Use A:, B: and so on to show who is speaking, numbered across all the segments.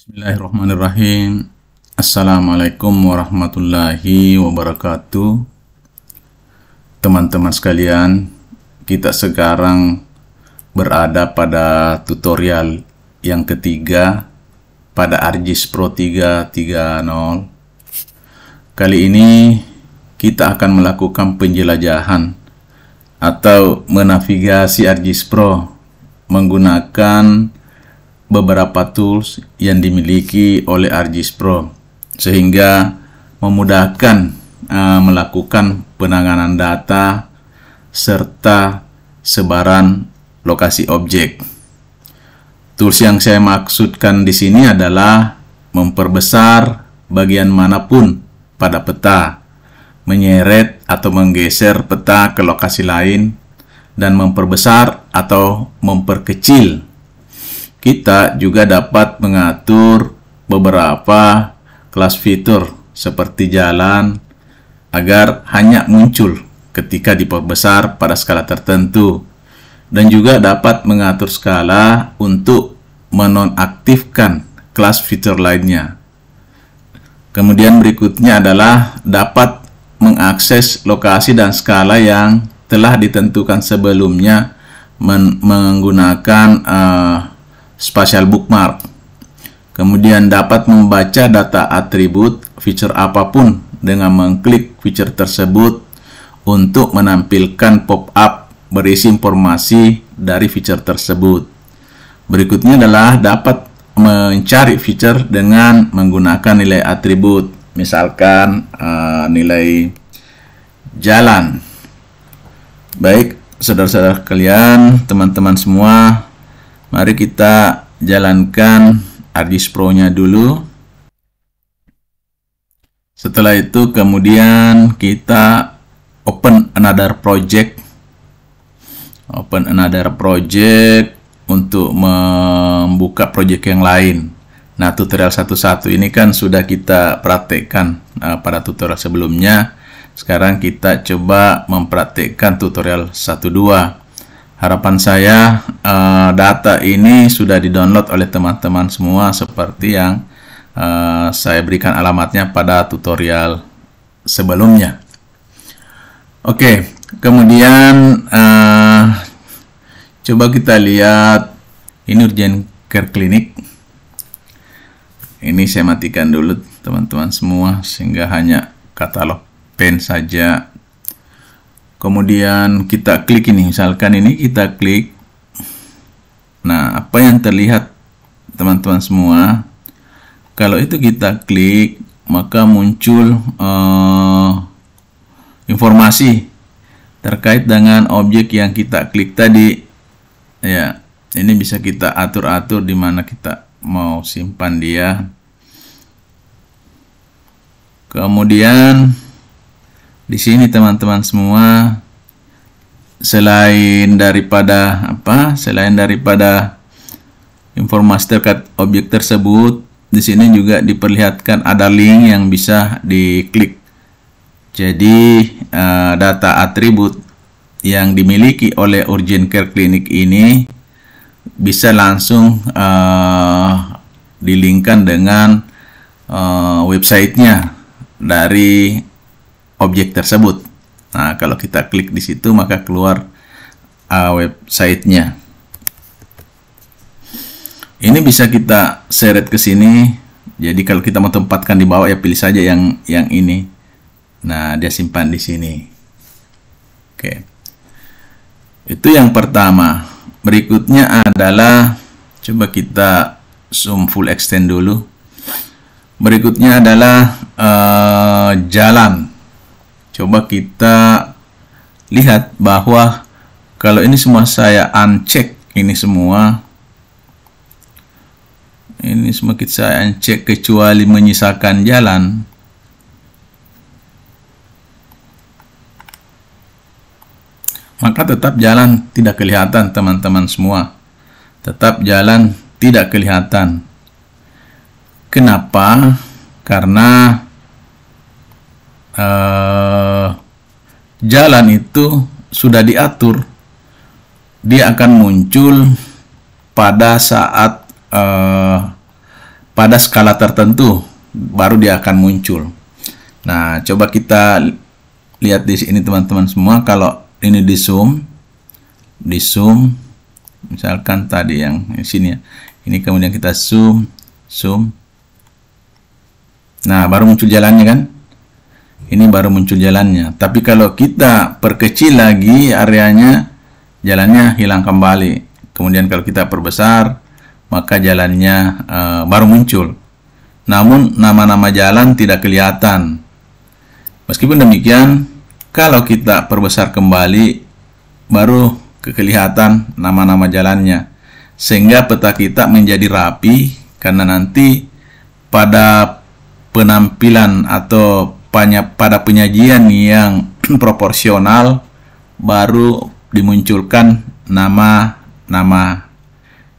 A: Bismillahirrahmanirrahim. Assalamualaikum warahmatullahi wabarakatuh. Teman-teman sekalian, kita sekarang berada pada tutorial yang ketiga pada ARGIS Pro 330. Kali ini kita akan melakukan penjelajahan atau menavigasi ARGIS Pro menggunakan beberapa tools yang dimiliki oleh ArcGIS Pro sehingga memudahkan uh, melakukan penanganan data serta sebaran lokasi objek. Tools yang saya maksudkan di sini adalah memperbesar bagian manapun pada peta, menyeret atau menggeser peta ke lokasi lain, dan memperbesar atau memperkecil kita juga dapat mengatur beberapa kelas fitur seperti jalan agar hanya muncul ketika diperbesar pada skala tertentu dan juga dapat mengatur skala untuk menonaktifkan kelas fitur lainnya. Kemudian berikutnya adalah dapat mengakses lokasi dan skala yang telah ditentukan sebelumnya menggunakan uh, spatial bookmark. Kemudian dapat membaca data atribut feature apapun dengan mengklik feature tersebut untuk menampilkan pop-up berisi informasi dari feature tersebut. Berikutnya adalah dapat mencari feature dengan menggunakan nilai atribut, misalkan uh, nilai jalan. Baik, saudara-saudara kalian, teman-teman semua, Mari kita jalankan Argis Pro-nya dulu. Setelah itu kemudian kita open another project. Open another project untuk membuka project yang lain. Nah, tutorial satu-satu ini kan sudah kita praktekkan nah, pada tutorial sebelumnya. Sekarang kita coba mempraktekkan tutorial 12. Harapan saya uh, data ini sudah didownload oleh teman-teman semua seperti yang uh, saya berikan alamatnya pada tutorial sebelumnya. Oke, okay, kemudian uh, coba kita lihat ini urgent care Clinic. Ini saya matikan dulu teman-teman semua sehingga hanya katalog pen saja kemudian kita klik ini misalkan ini kita klik nah apa yang terlihat teman-teman semua kalau itu kita klik maka muncul uh, informasi terkait dengan objek yang kita klik tadi ya ini bisa kita atur-atur di mana kita mau simpan dia kemudian di sini teman-teman semua selain daripada apa selain daripada informasi terkait objek tersebut di sini juga diperlihatkan ada link yang bisa diklik jadi eh, data atribut yang dimiliki oleh urgent care Clinic ini bisa langsung uh, eh, dilingkan dengan uh, websitenya dari objek tersebut. Nah, kalau kita klik di situ maka keluar uh, nya Ini bisa kita seret ke sini. Jadi kalau kita mau tempatkan di bawah ya pilih saja yang yang ini. Nah, dia simpan di sini. Oke. Itu yang pertama. Berikutnya adalah coba kita zoom full extend dulu. Berikutnya adalah uh, jalan coba kita lihat bahwa kalau ini semua saya uncheck ini semua ini semua kita saya uncheck kecuali menyisakan jalan maka tetap jalan tidak kelihatan teman-teman semua tetap jalan tidak kelihatan kenapa karena uh, jalan itu sudah diatur, dia akan muncul pada saat eh, pada skala tertentu baru dia akan muncul. Nah, coba kita lihat di sini teman-teman semua kalau ini di zoom di zoom misalkan tadi yang di sini ya. Ini kemudian kita zoom zoom. Nah, baru muncul jalannya kan? ini baru muncul jalannya. Tapi kalau kita perkecil lagi areanya, jalannya hilang kembali. Kemudian kalau kita perbesar, maka jalannya e, baru muncul. Namun nama-nama jalan tidak kelihatan. Meskipun demikian, kalau kita perbesar kembali, baru kekelihatan nama-nama jalannya. Sehingga peta kita menjadi rapi karena nanti pada penampilan atau pada penyajian yang proporsional baru dimunculkan nama-nama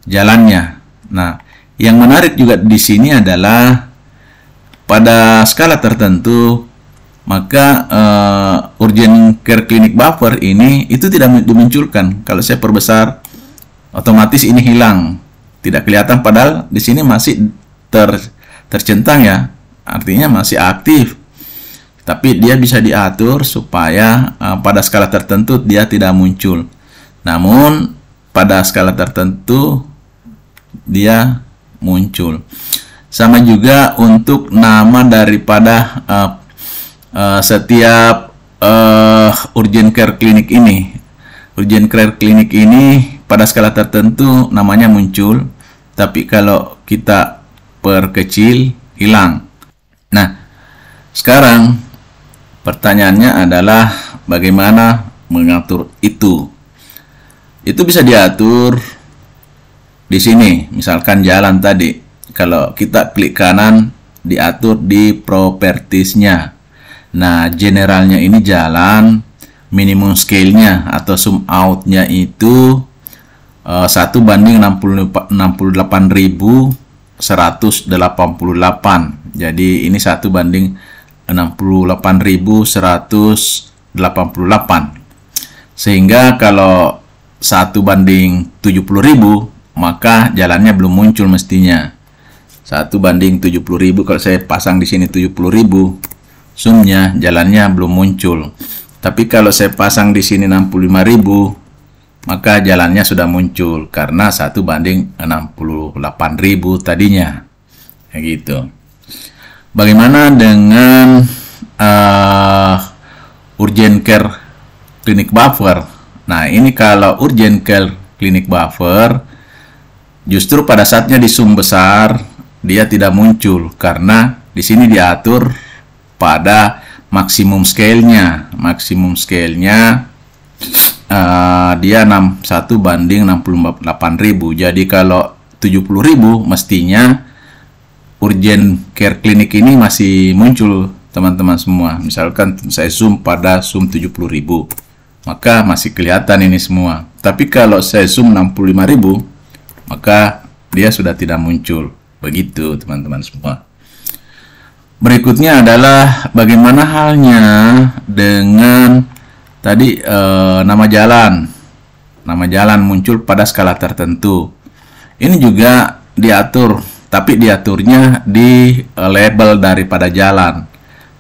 A: jalannya. Nah, yang menarik juga di sini adalah pada skala tertentu maka uh, eh, urgent care clinic buffer ini itu tidak dimunculkan. Kalau saya perbesar otomatis ini hilang. Tidak kelihatan padahal di sini masih ter tercentang ya. Artinya masih aktif tapi dia bisa diatur supaya uh, pada skala tertentu dia tidak muncul. Namun pada skala tertentu dia muncul. Sama juga untuk nama daripada uh, uh, setiap uh, urgent care klinik ini. Urgent care klinik ini pada skala tertentu namanya muncul, tapi kalau kita perkecil hilang. Nah, sekarang Pertanyaannya adalah bagaimana mengatur itu? Itu bisa diatur di sini, misalkan jalan tadi. Kalau kita klik kanan, diatur di propertiesnya. Nah, generalnya ini jalan, minimum scale-nya atau zoom out-nya itu uh, eh, 1 banding 68.188. Jadi ini 1 banding 68.188 sehingga kalau 1 banding 70.000 maka jalannya belum muncul mestinya 1 banding 70.000 kalau saya pasang di sini 70.000 sumnya jalannya belum muncul tapi kalau saya pasang di sini 65.000 maka jalannya sudah muncul karena 1 banding 68.000 tadinya kayak gitu Bagaimana dengan uh, urgent care klinik buffer? Nah, ini kalau urgent care klinik buffer justru pada saatnya di sum besar dia tidak muncul karena di sini diatur pada maksimum scale-nya. Maksimum scale-nya uh, dia 61 banding 68.000. Jadi kalau 70.000 mestinya urgent care Clinic ini masih muncul teman-teman semua. Misalkan saya zoom pada zoom 70.000, maka masih kelihatan ini semua. Tapi kalau saya zoom 65.000, maka dia sudah tidak muncul. Begitu teman-teman semua. Berikutnya adalah bagaimana halnya dengan tadi e, nama jalan. Nama jalan muncul pada skala tertentu. Ini juga diatur tapi diaturnya di eh, label daripada jalan.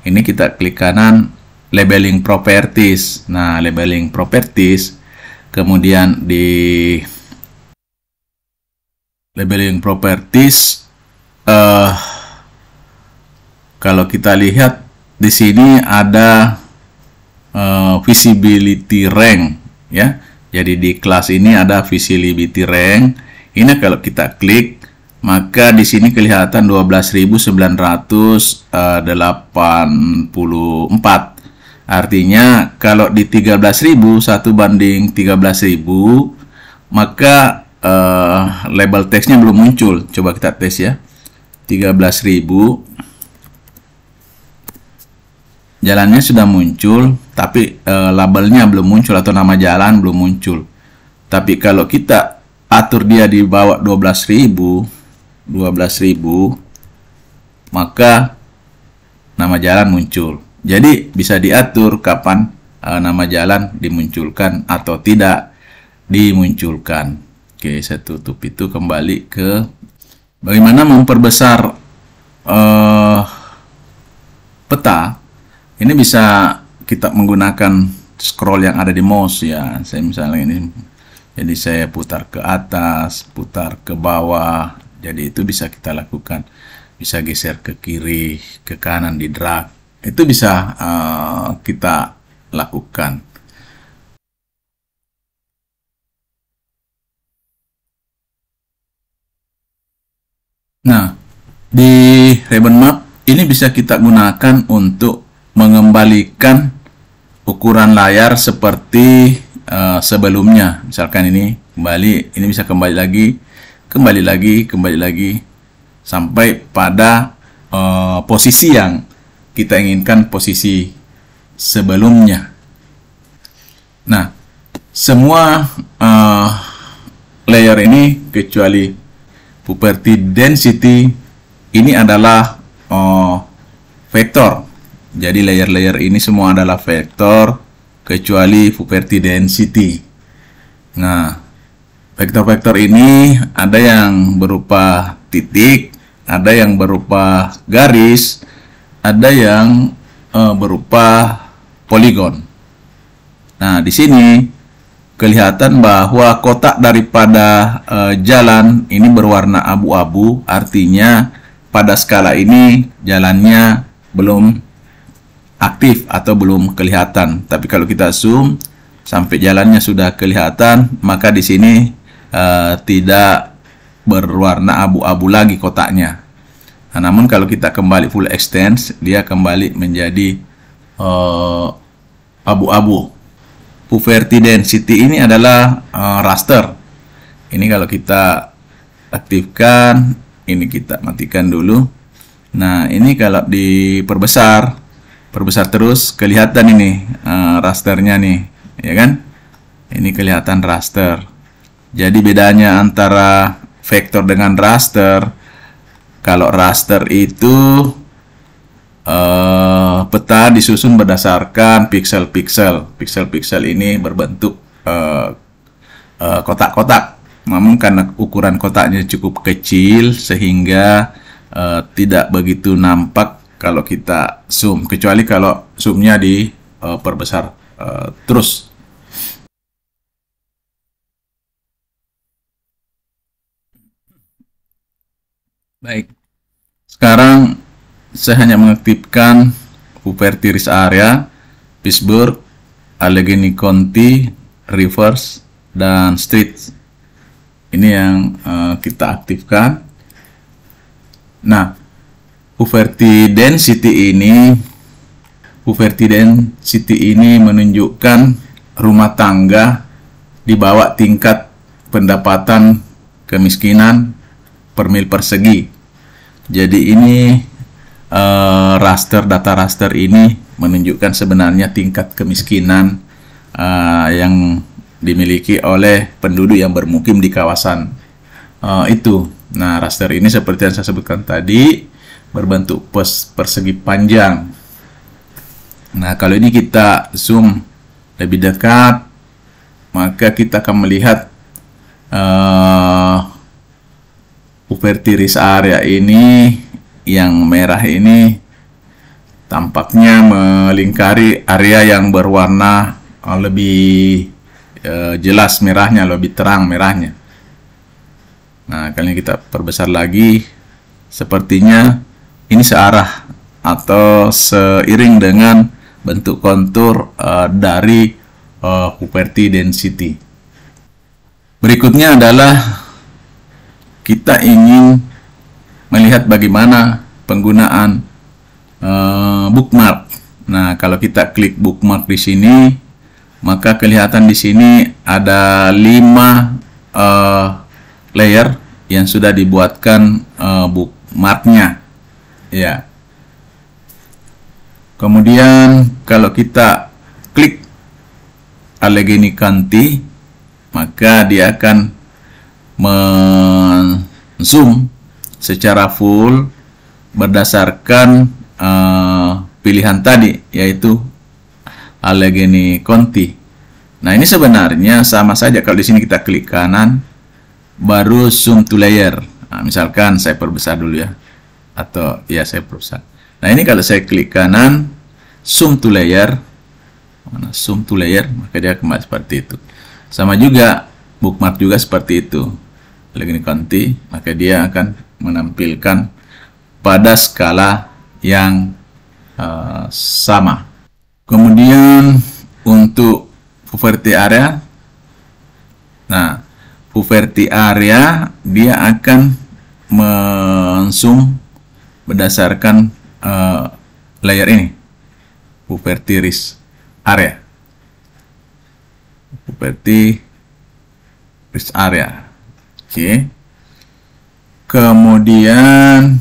A: Ini kita klik kanan labeling properties. Nah, labeling properties kemudian di labeling properties uh, kalau kita lihat di sini ada uh, visibility rank ya. Jadi di kelas ini ada visibility rank. Ini kalau kita klik maka di sini kelihatan 12.984. Eh, Artinya kalau di 13.000 1 banding 13.000 maka uh, label teksnya belum muncul. Coba kita tes ya. 13.000 Jalannya sudah muncul, tapi uh, labelnya belum muncul atau nama jalan belum muncul. Tapi kalau kita atur dia di bawah 12.000, 12.000 maka nama jalan muncul. Jadi bisa diatur kapan e, nama jalan dimunculkan atau tidak dimunculkan. Oke, saya tutup itu kembali ke bagaimana memperbesar e, peta. Ini bisa kita menggunakan scroll yang ada di mouse ya. Saya misalnya ini jadi saya putar ke atas, putar ke bawah, jadi itu bisa kita lakukan. Bisa geser ke kiri, ke kanan di drag. Itu bisa uh, kita lakukan. Nah, di ribbon map ini bisa kita gunakan untuk mengembalikan ukuran layar seperti uh, sebelumnya. Misalkan ini kembali, ini bisa kembali lagi kembali lagi kembali lagi sampai pada uh, posisi yang kita inginkan posisi sebelumnya. Nah, semua uh, layer ini kecuali property density ini adalah uh, vektor. Jadi layer-layer ini semua adalah vektor kecuali property density. Nah, Vektor-vektor ini ada yang berupa titik, ada yang berupa garis, ada yang e, berupa poligon. Nah, di sini kelihatan bahwa kotak daripada e, jalan ini berwarna abu-abu, artinya pada skala ini jalannya belum aktif atau belum kelihatan. Tapi kalau kita zoom sampai jalannya sudah kelihatan, maka di sini Eh, tidak berwarna abu-abu lagi kotaknya. Nah, namun kalau kita kembali full extend, dia kembali menjadi abu eh, abu-abu. Puverti density ini adalah uh, raster. Ini kalau kita aktifkan, ini kita matikan dulu. Nah, ini kalau diperbesar, perbesar terus kelihatan ini uh, rasternya nih, ya kan? Ini kelihatan raster. Jadi bedanya antara vektor dengan raster, kalau raster itu uh, eh, peta disusun berdasarkan pixel-pixel. Pixel-pixel ini berbentuk eh, eh, kotak-kotak. Uh, uh, Namun karena ukuran kotaknya cukup kecil sehingga uh, tidak begitu nampak kalau kita zoom. Kecuali kalau zoomnya diperbesar uh, uh, terus Baik, sekarang saya hanya mengaktifkan Puberty Area, Pittsburgh, Allegheny County, Rivers, dan Street. Ini yang uh, kita aktifkan. Nah, Puberty Density ini Puberty Density ini menunjukkan rumah tangga di bawah tingkat pendapatan kemiskinan per mil persegi. Jadi ini uh, raster data raster ini menunjukkan sebenarnya tingkat kemiskinan uh, yang dimiliki oleh penduduk yang bermukim di kawasan uh, itu. Nah, raster ini seperti yang saya sebutkan tadi berbentuk pers persegi panjang. Nah, kalau ini kita zoom lebih dekat, maka kita akan melihat uh, Uverti Risk Area ini yang merah ini tampaknya melingkari area yang berwarna eh, lebih e, jelas merahnya, lebih terang merahnya. Nah, kali ini kita perbesar lagi. Sepertinya ini searah atau seiring dengan bentuk kontur e, dari e, Density. Berikutnya adalah kita ingin melihat bagaimana penggunaan uh, bookmark. Nah, kalau kita klik bookmark di sini, maka kelihatan di sini ada lima uh, layer yang sudah dibuatkan uh, bookmarknya. Ya. Kemudian kalau kita klik Allegheny County, maka dia akan me Zoom secara full berdasarkan uh, pilihan tadi yaitu Allegheny Conti. Nah, ini sebenarnya sama saja kalau di sini kita klik kanan baru zoom to layer. Nah, misalkan saya perbesar dulu ya. Atau ya saya perbesar. Nah, ini kalau saya klik kanan zoom to layer mana zoom to layer maka dia kembali seperti itu. Sama juga bookmark juga seperti itu lagi konti, maka dia akan menampilkan pada skala yang uh, sama kemudian untuk poverty area nah poverty area dia akan mensum berdasarkan uh, layer ini poverty risk area properti risk area Oke. Kemudian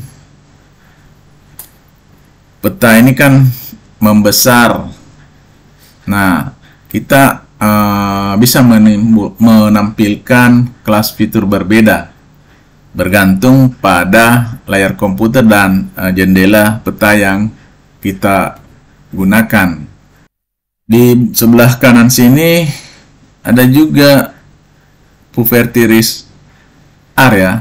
A: peta ini kan membesar. Nah, kita uh, bisa menampilkan kelas fitur berbeda bergantung pada layar komputer dan uh, jendela peta yang kita gunakan. Di sebelah kanan sini ada juga puvertiris R ya.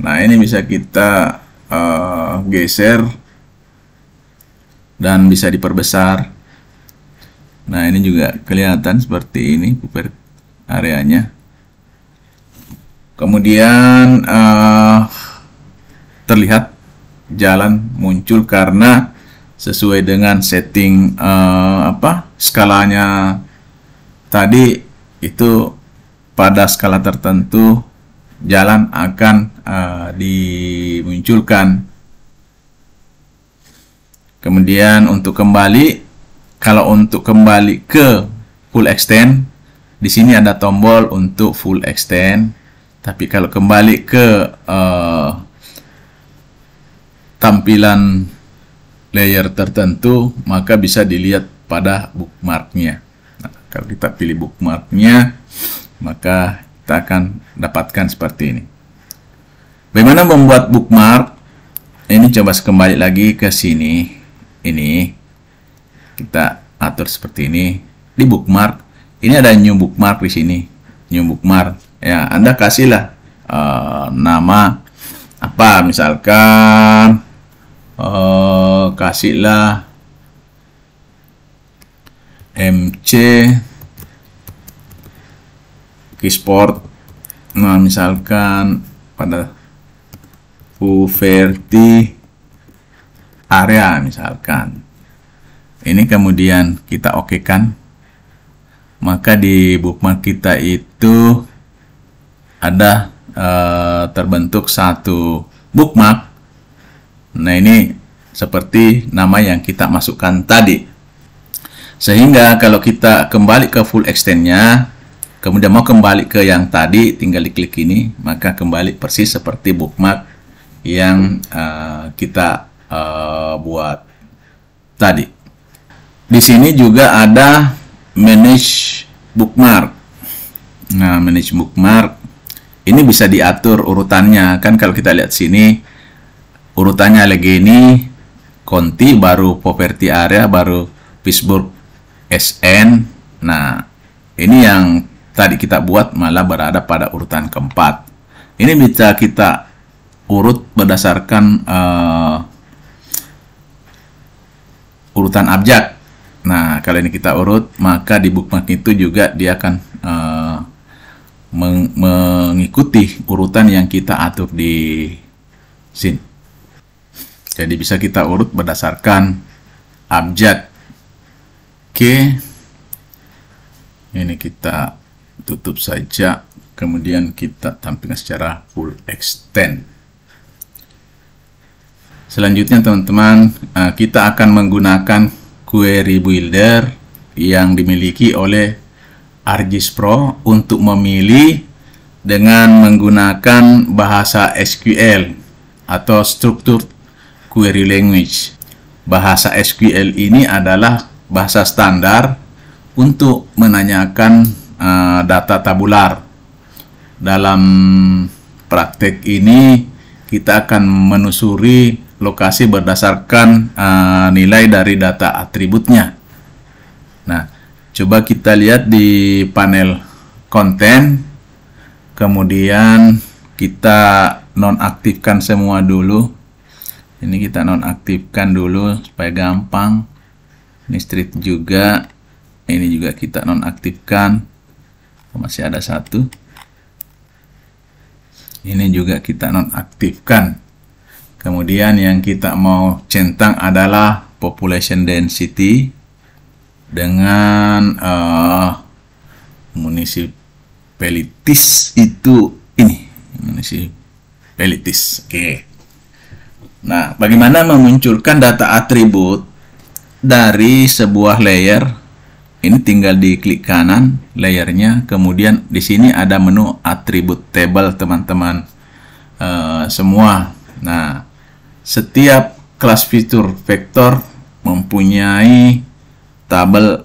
A: Nah, ini bisa kita uh, geser dan bisa diperbesar. Nah, ini juga kelihatan seperti ini kuper areanya. Kemudian uh, terlihat jalan muncul karena sesuai dengan setting uh, apa skalanya tadi itu pada skala tertentu jalan akan uh, dimunculkan. Kemudian untuk kembali, kalau untuk kembali ke full extend, di sini ada tombol untuk full extend. Tapi kalau kembali ke uh, tampilan layer tertentu, maka bisa dilihat pada bookmarknya. Nah, kalau kita pilih bookmarknya, maka kita akan dapatkan seperti ini. Bagaimana membuat bookmark? Ini coba kembali lagi ke sini. Ini kita atur seperti ini di bookmark. Ini ada new bookmark di sini. New bookmark. Ya, Anda kasihlah uh, nama apa misalkan uh, kasihlah MC sport, nah misalkan pada Uverti area misalkan ini kemudian kita oke kan maka di bookmark kita itu ada uh, terbentuk satu bookmark nah ini seperti nama yang kita masukkan tadi sehingga kalau kita kembali ke full extendnya kemudian mau kembali ke yang tadi tinggal diklik ini maka kembali persis seperti bookmark yang uh, kita uh, buat tadi di sini juga ada manage bookmark nah manage bookmark ini bisa diatur urutannya kan kalau kita lihat sini urutannya lagi ini konti baru property area baru Pittsburgh SN nah ini yang tadi kita buat malah berada pada urutan keempat. Ini bisa kita urut berdasarkan uh, urutan abjad. Nah, kali ini kita urut, maka di bookmark itu juga dia akan uh, meng mengikuti urutan yang kita atur di sini. Jadi bisa kita urut berdasarkan abjad. Oke. Ini kita tutup saja kemudian kita tampilkan secara full extend selanjutnya teman-teman eh, kita akan menggunakan query builder yang dimiliki oleh argis Pro untuk memilih dengan menggunakan bahasa SQL atau struktur Query Language bahasa SQL ini adalah bahasa standar untuk menanyakan Eh, data tabular. Dalam praktek ini kita akan menusuri lokasi berdasarkan uh, nilai dari data atributnya. Nah, coba kita lihat di panel konten. Kemudian kita nonaktifkan semua dulu. Ini kita nonaktifkan dulu supaya gampang. Ini street juga. Ini juga kita nonaktifkan masih ada satu ini juga kita nonaktifkan kemudian yang kita mau centang adalah population density dengan uh, municipalities itu ini municipalities oke okay. nah bagaimana memunculkan data atribut dari sebuah layer ini tinggal di klik kanan layarnya kemudian di sini ada menu atribut table teman-teman uh, semua nah setiap kelas fitur vektor mempunyai tabel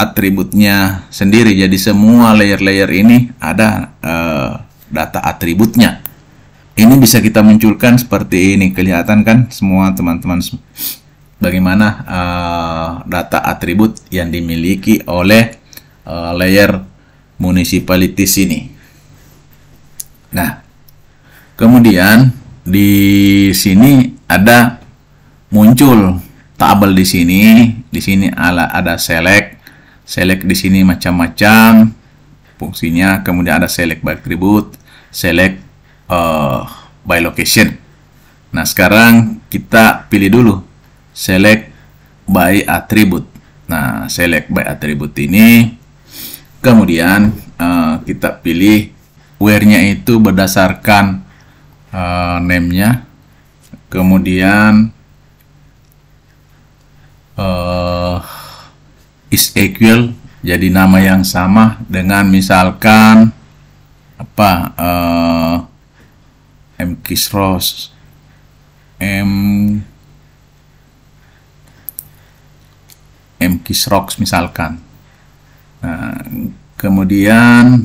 A: atributnya sendiri jadi semua layer-layer ini ada uh, data atributnya ini bisa kita munculkan seperti ini kelihatan kan semua teman-teman bagaimana uh, data atribut yang dimiliki oleh uh, layer municipality sini. Nah, kemudian di sini ada muncul tabel di sini, di sini ada, ada select, select di sini macam-macam fungsinya, kemudian ada select by atribut, select uh, by location. Nah, sekarang kita pilih dulu select by attribute. Nah, select by attribute ini kemudian uh, kita pilih where-nya itu berdasarkan uh, name-nya. Kemudian uh, is equal jadi nama yang sama dengan misalkan apa uh, M Kisros M Srox misalkan. Nah, kemudian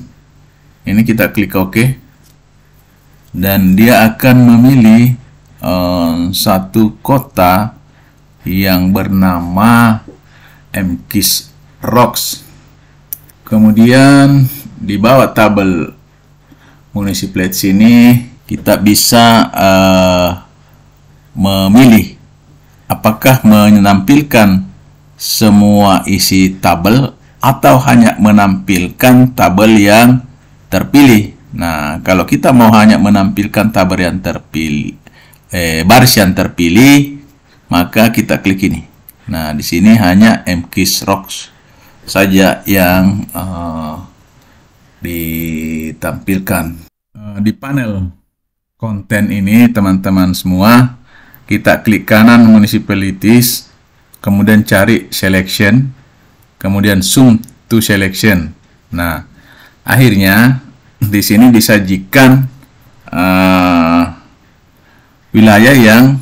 A: ini kita klik OK dan dia akan memilih um, satu kota yang bernama MQ rocks kemudian di bawah tabel municipality sini kita bisa uh, memilih apakah menampilkan semua isi tabel atau hanya menampilkan tabel yang terpilih. Nah, kalau kita mau hanya menampilkan tabel yang terpilih, eh, baris yang terpilih, maka kita klik ini. Nah, di sini hanya MKIS Rocks saja yang uh, ditampilkan. Eh, di panel konten ini, teman-teman semua, kita klik kanan municipalities, kemudian cari selection, kemudian zoom to selection. Nah, akhirnya di sini disajikan uh, wilayah yang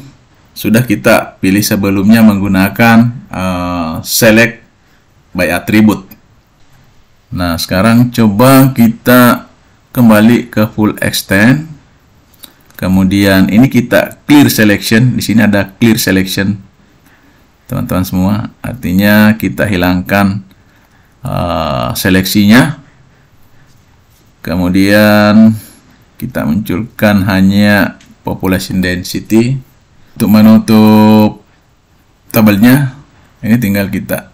A: sudah kita pilih sebelumnya menggunakan uh, select by attribute. Nah, sekarang coba kita kembali ke full extend. Kemudian ini kita clear selection. Di sini ada clear selection teman-teman semua artinya kita hilangkan uh, seleksinya kemudian kita munculkan hanya population density untuk menutup tabelnya ini tinggal kita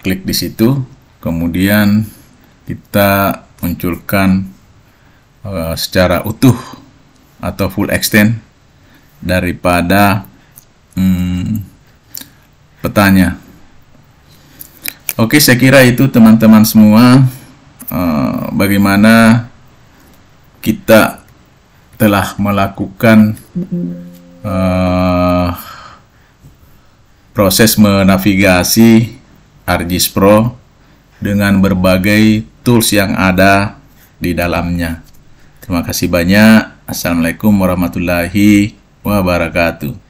A: klik di situ kemudian kita munculkan uh, secara utuh atau full extent daripada hmm, petanya. Oke, saya kira itu teman-teman semua eh, bagaimana kita telah melakukan uh, proses menavigasi ArcGIS Pro dengan berbagai tools yang ada di dalamnya. Terima kasih banyak. Assalamualaikum warahmatullahi wabarakatuh.